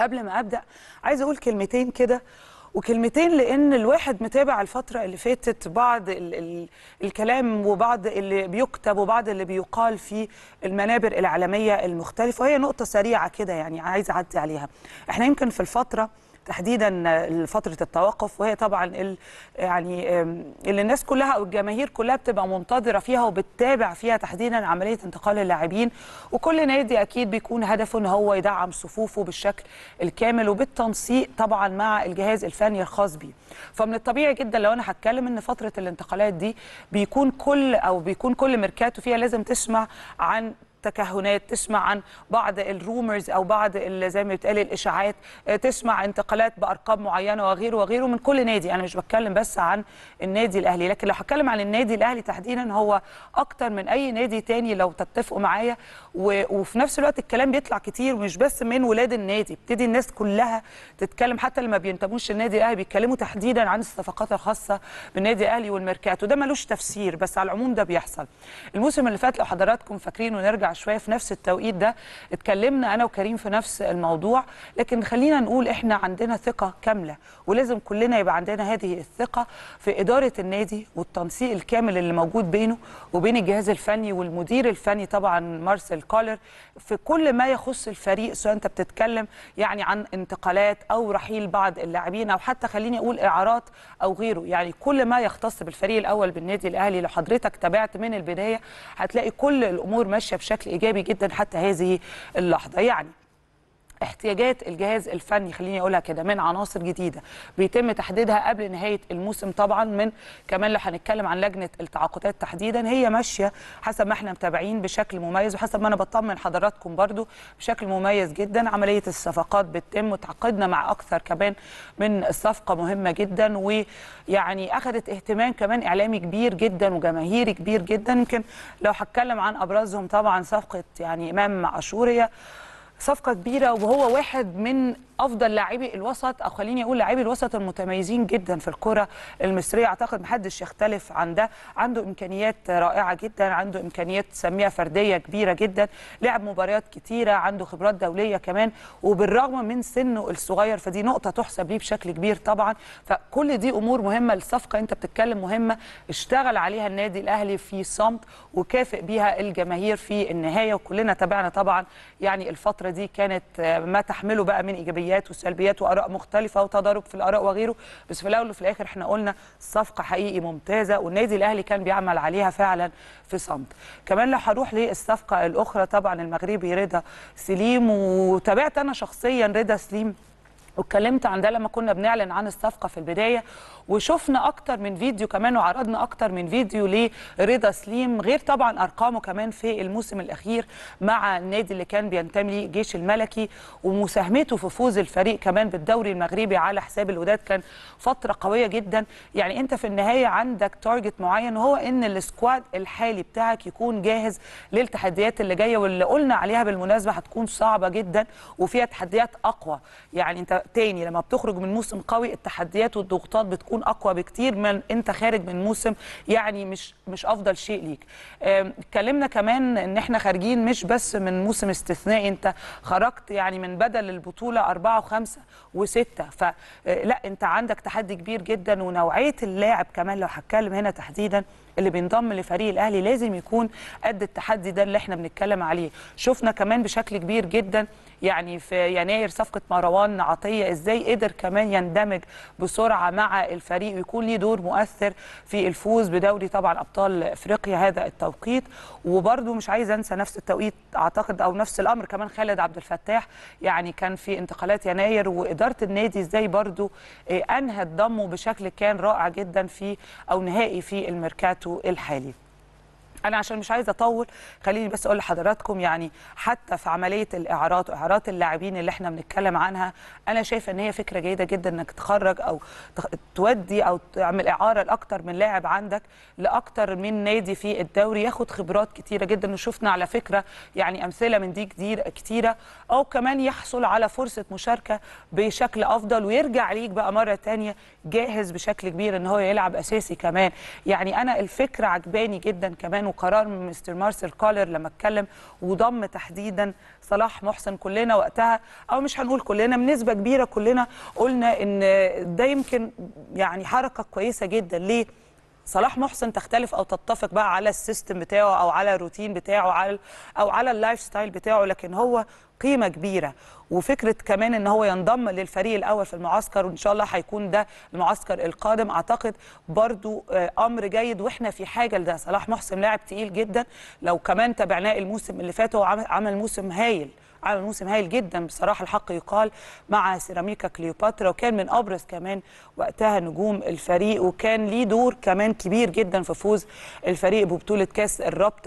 قبل ما ابدا عايز اقول كلمتين كده وكلمتين لان الواحد متابع الفتره اللي فاتت بعض ال ال الكلام وبعض اللي بيكتب وبعض اللي بيقال في المنابر الاعلاميه المختلفه وهي نقطه سريعه كده يعني عايزه اعدي عليها احنا يمكن في الفتره تحديدا فتره التوقف وهي طبعا يعني اللي الناس كلها او الجماهير كلها بتبقى منتظره فيها وبتتابع فيها تحديدا عمليه انتقال اللاعبين وكل نادي اكيد بيكون هدفه ان هو يدعم صفوفه بالشكل الكامل وبالتنسيق طبعا مع الجهاز الفني الخاص بيه فمن الطبيعي جدا لو انا هتكلم ان فتره الانتقالات دي بيكون كل او بيكون كل ميركاتو فيها لازم تسمع عن تكهنات تسمع عن بعض الرومرز او بعض زي ما بيتقال الاشاعات آه، تسمع انتقالات بارقام معينه وغيره وغيره من كل نادي انا مش بتكلم بس عن النادي الاهلي لكن لو هتكلم عن النادي الاهلي تحديدا هو اكتر من اي نادي تاني لو تتفقوا معايا وفي نفس الوقت الكلام بيطلع كتير مش بس من ولاد النادي بتدي الناس كلها تتكلم حتى اللي ما بينتموش للنادي الاهلي بيتكلموا تحديدا عن الصفقات الخاصه بالنادي الاهلي والميركاتو ده ملوش تفسير بس على العموم ده بيحصل الموسم اللي فات لو حضراتكم فاكرين ونرجع شوية في نفس التوقيت ده اتكلمنا انا وكريم في نفس الموضوع لكن خلينا نقول احنا عندنا ثقه كامله ولازم كلنا يبقى عندنا هذه الثقه في اداره النادي والتنسيق الكامل اللي موجود بينه وبين الجهاز الفني والمدير الفني طبعا مارسيل كولر في كل ما يخص الفريق سواء انت بتتكلم يعني عن انتقالات او رحيل بعض اللاعبين او حتى خليني اقول اعارات او غيره يعني كل ما يختص بالفريق الاول بالنادي الاهلي لو حضرتك تابعت من البدايه هتلاقي كل الامور ماشيه بشكل بشكل ايجابي جدا حتى هذه اللحظه يعني احتياجات الجهاز الفني خليني اقولها كده من عناصر جديده بيتم تحديدها قبل نهايه الموسم طبعا من كمان اللي هنتكلم عن لجنه التعاقدات تحديدا هي ماشيه حسب ما احنا متابعين بشكل مميز وحسب ما انا بطمن حضراتكم برده بشكل مميز جدا عمليه الصفقات بتتم وتعاقدنا مع اكثر كمان من صفقه مهمه جدا ويعني اخذت اهتمام كمان اعلامي كبير جدا وجماهيري كبير جدا يمكن لو هتكلم عن ابرزهم طبعا صفقه يعني امام عاشور هي صفقه كبيره وهو واحد من افضل لاعبي الوسط او خليني اقول لاعبي الوسط المتميزين جدا في الكره المصريه اعتقد محدش يختلف عن ده عنده امكانيات رائعه جدا عنده امكانيات سميها فرديه كبيره جدا لعب مباريات كتيره عنده خبرات دوليه كمان وبالرغم من سنه الصغير فدي نقطه تحسب ليه بشكل كبير طبعا فكل دي امور مهمه الصفقه انت بتتكلم مهمه اشتغل عليها النادي الاهلي في صمت وكافئ بيها الجماهير في النهايه وكلنا تابعنا طبعا يعني الفتره دي كانت ما تحمله بقى من ايجابيات الايجابيات والسلبيات واراء مختلفه وتضارب في الاراء وغيره بس في الاول وفي الاخر احنا قلنا صفقه حقيقي ممتازه والنادي الاهلي كان بيعمل عليها فعلا في صمت كمان لو هروح للصفقه الاخرى طبعا المغربي رضا سليم وتابعت انا شخصيا رضا سليم واتكلمت عن ده لما كنا بنعلن عن الصفقة في البداية وشفنا أكتر من فيديو كمان وعرضنا أكتر من فيديو لرضا سليم غير طبعا أرقامه كمان في الموسم الأخير مع النادي اللي كان بينتمي جيش الملكي ومساهمته في فوز الفريق كمان بالدوري المغربي على حساب الوداد كان فترة قوية جدا يعني أنت في النهاية عندك تارجت معين وهو أن السكواد الحالي بتاعك يكون جاهز للتحديات اللي جاية واللي قلنا عليها بالمناسبة هتكون صعبة جدا وفيها تحديات أقوى يعني أنت تاني لما بتخرج من موسم قوي التحديات والضغوطات بتكون اقوى بكتير من انت خارج من موسم يعني مش مش افضل شيء ليك اتكلمنا كمان ان احنا خارجين مش بس من موسم استثنائي انت خرجت يعني من بدل البطوله أربعة وخمسة وستة فلا آه، انت عندك تحدي كبير جدا ونوعيه اللاعب كمان لو هتكلم هنا تحديدا اللي بينضم لفريق الاهلي لازم يكون قد التحدي ده اللي احنا بنتكلم عليه شفنا كمان بشكل كبير جدا يعني في يناير صفقه مروان عطيه ازاي قدر كمان يندمج بسرعه مع الفريق ويكون ليه دور مؤثر في الفوز بدوري طبعا ابطال افريقيا هذا التوقيت وبرده مش عايز انسى نفس التوقيت اعتقد او نفس الامر كمان خالد عبد الفتاح يعني كان في انتقالات يناير واداره النادي ازاي برده آه، انهت ضمه بشكل كان رائع جدا في او نهائي في الميركاتو الحالي انا عشان مش عايزه اطول خليني بس اقول لحضراتكم يعني حتى في عمليه الاعارات واعارات اللاعبين اللي احنا بنتكلم عنها انا شايفه ان هي فكره جيده جدا انك تخرج او تودي او تعمل اعاره لاكتر من لاعب عندك لاكتر من نادي في الدوري ياخد خبرات كتيره جدا وشفنا على فكره يعني امثله من دي كتير كتيره او كمان يحصل على فرصه مشاركه بشكل افضل ويرجع ليك بقى مره ثانيه جاهز بشكل كبير ان هو يلعب اساسي كمان يعني انا الفكره عجباني جدا كمان قرار من مستر مارسل كولر لما اتكلم وضم تحديدا صلاح محسن كلنا وقتها او مش هنقول كلنا بنسبه كبيره كلنا قلنا ان ده يمكن يعني حركه كويسه جدا ليه صلاح محسن تختلف او تتفق بقى على السيستم بتاعه او على الروتين بتاعه على او على اللايف ستايل بتاعه لكن هو قيمه كبيره وفكره كمان ان هو ينضم للفريق الاول في المعسكر وان شاء الله هيكون ده المعسكر القادم اعتقد برضو آه، امر جيد واحنا في حاجه لده صلاح محسن لاعب تقيل جدا لو كمان تابعناه الموسم اللي فات هو عمل موسم هايل عمل موسم هايل جدا بصراحه الحق يقال مع سيراميكا كليوباترا وكان من ابرز كمان وقتها نجوم الفريق وكان ليه دور كمان كبير جدا في فوز الفريق ببطوله كاس الرابطه